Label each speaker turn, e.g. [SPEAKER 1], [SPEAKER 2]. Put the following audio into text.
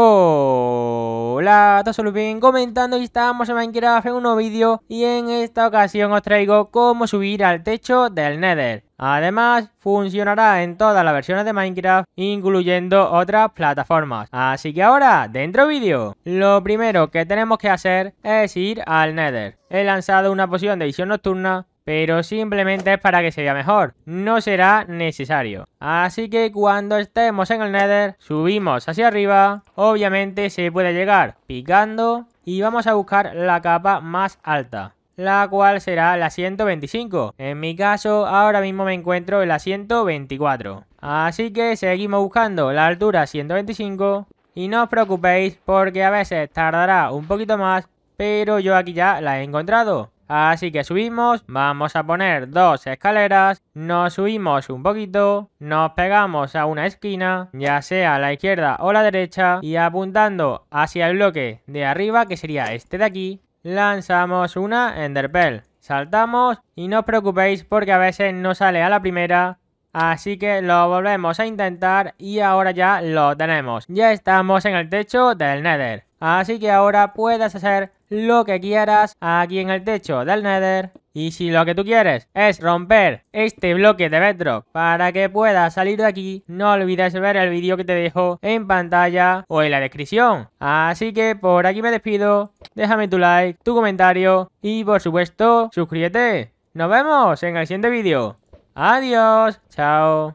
[SPEAKER 1] Hola, todos! bien comentando y estamos en Minecraft en un nuevo vídeo y en esta ocasión os traigo cómo subir al techo del Nether. Además, funcionará en todas las versiones de Minecraft, incluyendo otras plataformas. Así que ahora, dentro vídeo. Lo primero que tenemos que hacer es ir al Nether. He lanzado una poción de visión nocturna pero simplemente es para que se vea mejor, no será necesario. Así que cuando estemos en el Nether, subimos hacia arriba, obviamente se puede llegar picando y vamos a buscar la capa más alta la cual será la 125. En mi caso, ahora mismo me encuentro en la 124. Así que seguimos buscando la altura 125 y no os preocupéis porque a veces tardará un poquito más, pero yo aquí ya la he encontrado. Así que subimos, vamos a poner dos escaleras, nos subimos un poquito, nos pegamos a una esquina, ya sea a la izquierda o la derecha, y apuntando hacia el bloque de arriba, que sería este de aquí, lanzamos una Enderpell. Saltamos y no os preocupéis porque a veces no sale a la primera, Así que lo volvemos a intentar y ahora ya lo tenemos. Ya estamos en el techo del Nether. Así que ahora puedes hacer lo que quieras aquí en el techo del Nether. Y si lo que tú quieres es romper este bloque de Bedrock para que puedas salir de aquí, no olvides ver el vídeo que te dejo en pantalla o en la descripción. Así que por aquí me despido, déjame tu like, tu comentario y por supuesto suscríbete. Nos vemos en el siguiente vídeo. Adiós, chao.